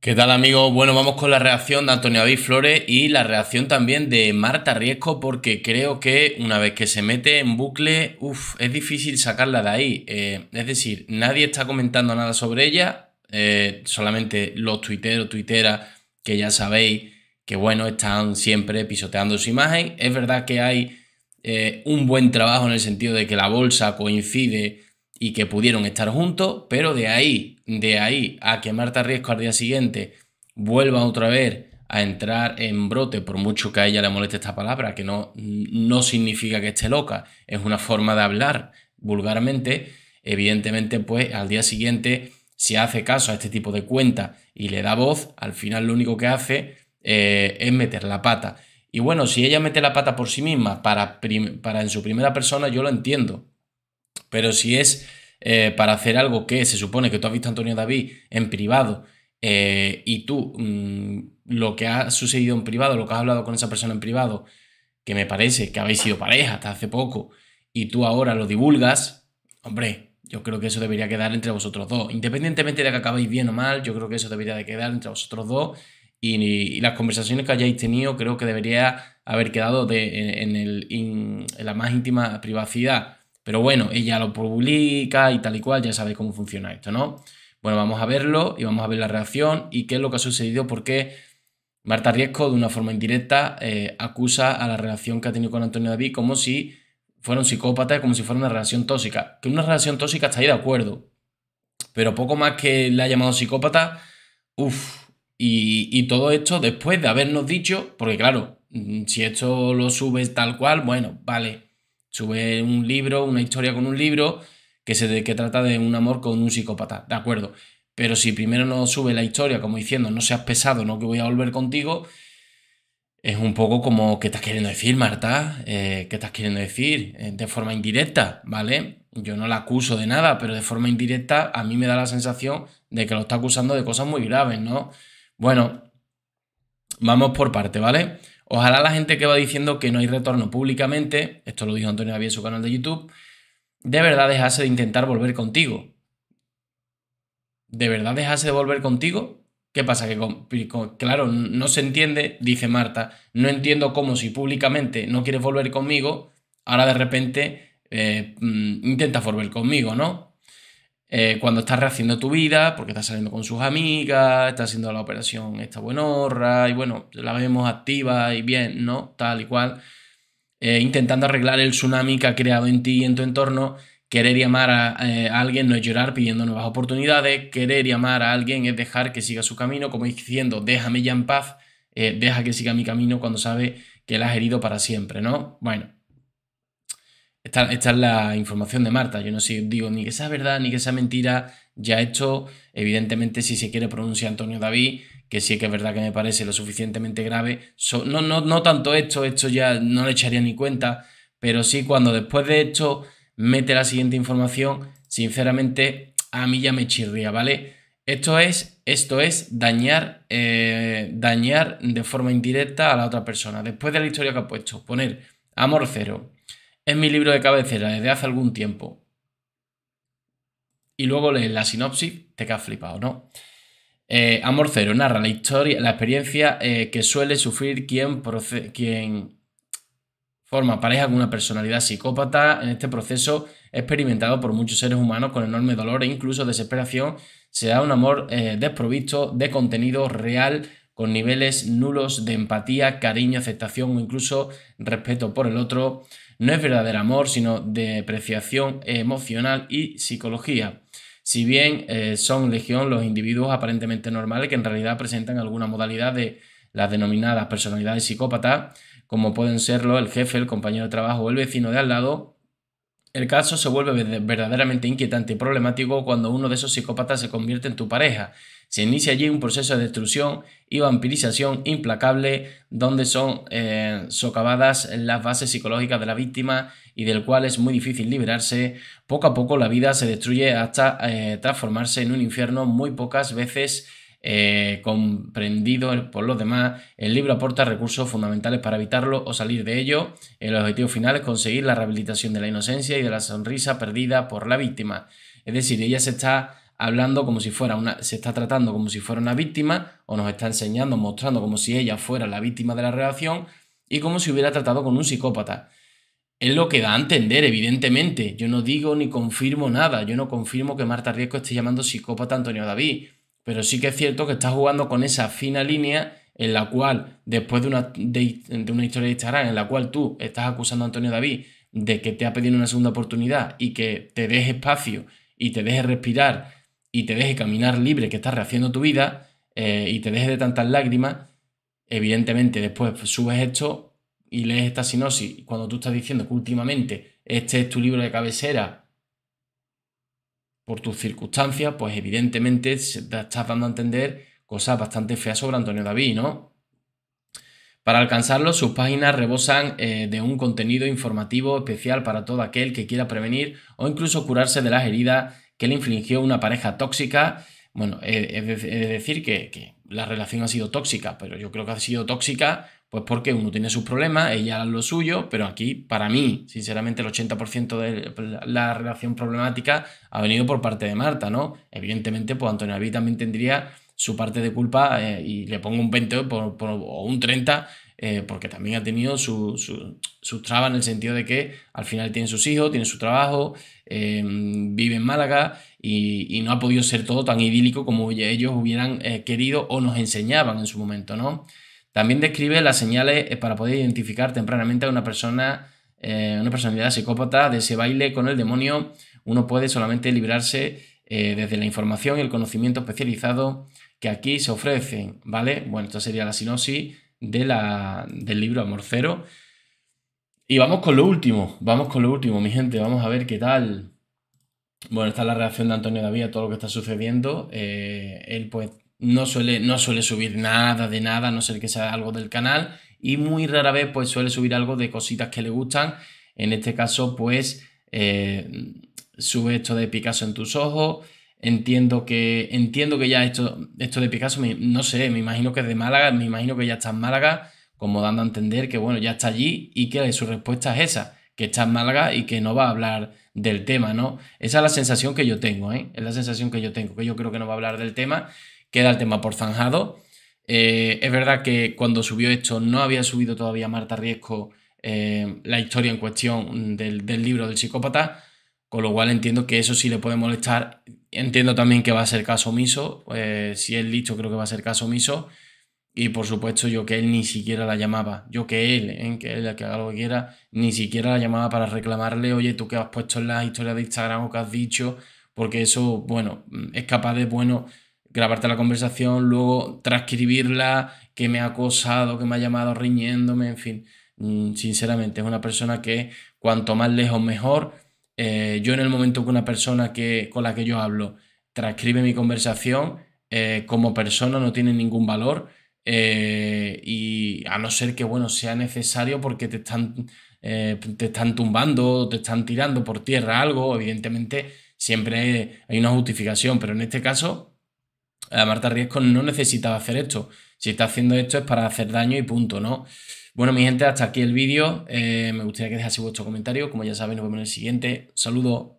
¿Qué tal amigos? Bueno, vamos con la reacción de Antonio David Flores y la reacción también de Marta Riesco porque creo que una vez que se mete en bucle, uff, es difícil sacarla de ahí. Eh, es decir, nadie está comentando nada sobre ella, eh, solamente los tuiteros, tuiteras, que ya sabéis que bueno, están siempre pisoteando su imagen. Es verdad que hay eh, un buen trabajo en el sentido de que la bolsa coincide y que pudieron estar juntos, pero de ahí, de ahí a que Marta Riesco al día siguiente vuelva otra vez a entrar en brote, por mucho que a ella le moleste esta palabra, que no, no significa que esté loca, es una forma de hablar vulgarmente, evidentemente pues al día siguiente si hace caso a este tipo de cuenta y le da voz, al final lo único que hace eh, es meter la pata. Y bueno, si ella mete la pata por sí misma para, para en su primera persona, yo lo entiendo, pero si es eh, para hacer algo que se supone que tú has visto a Antonio David en privado eh, y tú mm, lo que ha sucedido en privado, lo que has hablado con esa persona en privado, que me parece que habéis sido pareja hasta hace poco, y tú ahora lo divulgas, hombre, yo creo que eso debería quedar entre vosotros dos. Independientemente de que acabéis bien o mal, yo creo que eso debería de quedar entre vosotros dos. Y, las conversaciones que hayáis tenido creo que debería haber quedado de, en, el, en la más íntima privacidad pero bueno, ella lo publica y tal y cual, ya sabe cómo funciona esto, ¿no? Bueno, vamos a verlo y vamos a ver la reacción y qué es lo que ha sucedido, porque Marta Riesco, de una forma indirecta, eh, acusa a la relación que ha tenido con Antonio David como si fuera un psicópata, como si fuera una relación tóxica. Que una relación tóxica está ahí de acuerdo, pero poco más que la ha llamado psicópata, uff, y, y, todo esto después de habernos dicho, porque claro, mm, si esto lo subes tal cual, bueno, vale, Sube un libro, una historia con un libro que, se de, que trata de un amor con un psicópata, de acuerdo. Pero si primero no sube la historia como diciendo no seas pesado, no que voy a volver contigo, es un poco como ¿qué estás queriendo decir, Marta? Eh, ¿Qué estás queriendo decir? Eh, de forma indirecta, ¿vale? Yo no la acuso de nada, pero de forma indirecta a mí me da la sensación de que lo está acusando de cosas muy graves, ¿no? Bueno, vamos por parte, ¿vale? Ojalá la gente que va diciendo que no hay retorno públicamente, esto lo dijo Antonio David en su canal de YouTube, de verdad dejase de intentar volver contigo. ¿De verdad dejase de volver contigo? ¿Qué pasa? Que, claro, no se entiende, dice Marta, no entiendo cómo si públicamente no quieres volver conmigo, ahora de repente eh, mm, intentas volver conmigo, ¿no? Eh, cuando estás rehaciendo tu vida, porque estás saliendo con sus amigas, estás haciendo la operación esta buenorra, y bueno, la vemos activa y bien, ¿no? Tal y cual. Eh, intentando arreglar el tsunami que ha creado en ti y en tu entorno. Querer llamar a, eh, a, alguien no es llorar pidiendo nuevas oportunidades. Querer llamar a alguien es dejar que siga su camino, como diciendo, déjame ya en paz, deja que siga mi camino cuando sabe que la has herido para siempre, ¿no? Bueno, esta, es la información de Marta. Yo no sé, digo ni que sea verdad ni que sea mentira. Ya esto, evidentemente, si se quiere pronunciar Antonio David, que sí que es verdad que me parece lo suficientemente grave. no, no, no tanto esto, esto ya no le echaría ni cuenta, pero sí cuando después de esto mete la siguiente información, sinceramente, a mí ya me chirría, ¿vale? Esto es, esto es dañar, eh, dañar de forma indirecta a la otra persona. Después de la historia que ha puesto, poner amor cero, es mi libro de cabecera desde hace algún tiempo. Y luego lees la sinopsis, te quedas flipado, ¿no? Eh, amor Cero narra la historia, la experiencia eh, que suele sufrir quien, forma pareja con una personalidad psicópata en este proceso experimentado por muchos seres humanos con enorme dolor e incluso desesperación. Se da un amor eh, desprovisto de contenido real con niveles nulos de empatía, cariño, aceptación o incluso respeto por el otro. No es verdadero amor, sino depreciación emocional y psicología. Si bien eh, son legión los individuos aparentemente normales que en realidad presentan alguna modalidad de las denominadas personalidades psicópatas, como pueden serlo el jefe, el compañero de trabajo o el vecino de al lado, el caso se vuelve verdaderamente inquietante y problemático cuando uno de esos psicópatas se convierte en tu pareja. Se inicia allí un proceso de destrucción y vampirización implacable donde son eh, socavadas las bases psicológicas de la víctima y del cual es muy difícil liberarse. Poco a poco la vida se destruye hasta eh, transformarse en un infierno muy pocas veces eh, comprendido por los demás. El libro aporta recursos fundamentales para evitarlo o salir de ello. El objetivo final es conseguir la rehabilitación de la inocencia y de la sonrisa perdida por la víctima. Es decir, ella se está hablando como si fuera una, se está tratando como si fuera una víctima o nos está enseñando, mostrando como si ella fuera la víctima de la relación y como si hubiera tratado con un psicópata. Es lo que da a entender, evidentemente. Yo no digo ni confirmo nada. Yo no confirmo que Marta Riesco esté llamando psicópata a Antonio David pero sí que es cierto que estás jugando con esa fina línea en la cual, después de una, de, una historia de Instagram en la cual tú estás acusando a Antonio David de que te ha pedido una segunda oportunidad y que te deje espacio y te deje respirar y te deje caminar libre, que estás rehaciendo tu vida eh, y te deje de tantas lágrimas, evidentemente después subes esto y lees esta sinosis. cuando tú estás diciendo que últimamente este es tu libro de cabecera por tus circunstancias, pues evidentemente estás dando a entender cosas bastante feas sobre Antonio David, ¿no? Para alcanzarlo, sus páginas rebosan eh, de un contenido informativo especial para todo aquel que quiera prevenir o incluso curarse de las heridas que le infligió una pareja tóxica. Bueno, eh, es decir que la relación ha sido tóxica, pero yo creo que ha sido tóxica pues porque uno tiene sus problemas, ella lo suyo, pero aquí, para mí, sinceramente, el 80% de la relación problemática ha venido por parte de Marta, ¿no? Evidentemente, pues Antonio David también tendría su parte de culpa eh, y le pongo un 20 o un 30 eh, porque también ha tenido sus su, su trabas en el sentido de que al final tiene sus hijos, tiene su trabajo, eh, vive en Málaga y, no ha podido ser todo tan idílico como ellos hubieran querido o nos enseñaban en su momento, ¿no? También describe las señales eh, para poder identificar tempranamente a una persona, eh, una personalidad psicópata de ese baile con el demonio. Uno puede solamente librarse eh, desde la información y el conocimiento especializado que aquí se ofrecen, ¿vale? Bueno, esta sería la sinopsis de la, del libro Amorcero. Y vamos con lo último, vamos con lo último, mi gente, vamos a ver qué tal. Bueno, esta es la reacción de Antonio David a todo lo que está sucediendo. él pues no suele, no suele subir nada de nada, no sé que sea algo del canal. Y muy rara vez, pues suele subir algo de cositas que le gustan. En este caso, pues eh, sube esto de Picasso en tus ojos. Entiendo que, entiendo que ya esto, esto de Picasso, no sé, me imagino que es de Málaga, me imagino que ya está en Málaga, como dando a entender que, bueno, ya está allí y que su respuesta es esa, que está en Málaga y que no va a hablar del tema, ¿no? Esa es la sensación que yo tengo, ¿eh? Es la sensación que yo tengo, que yo creo que no va a hablar del tema queda el tema por zanjado. Eh, es verdad que cuando subió esto no había subido todavía Marta Riesco eh, la historia en cuestión del, libro del psicópata, con lo cual entiendo que eso sí le puede molestar. Entiendo también que va a ser caso omiso, eh, si es listo creo que va a ser caso omiso. Y por supuesto yo que él ni siquiera la llamaba, yo que él, que él que haga lo que quiera, ni siquiera la llamaba para reclamarle, oye, tú que has puesto en la historia de Instagram o que has dicho, porque eso, bueno, es capaz de, bueno, grabarte la conversación, luego transcribirla, que me ha acosado, que me ha llamado riñéndome, en fin. Mm, sinceramente, es una persona que cuanto más lejos mejor. Eh, yo en el momento que una persona que, con la que yo hablo transcribe mi conversación, eh, como persona no tiene ningún valor eh, y a no ser que bueno, sea necesario porque te están, te están tumbando, te están tirando por tierra algo, evidentemente siempre hay una justificación, pero en este caso a Marta Riesco no necesitaba hacer esto. Si está haciendo esto es para hacer daño y punto, ¿no? Bueno, mi gente, hasta aquí el vídeo. Eh, me gustaría que dejase vuestro comentario. Como ya sabéis, nos vemos en el siguiente. Saludos.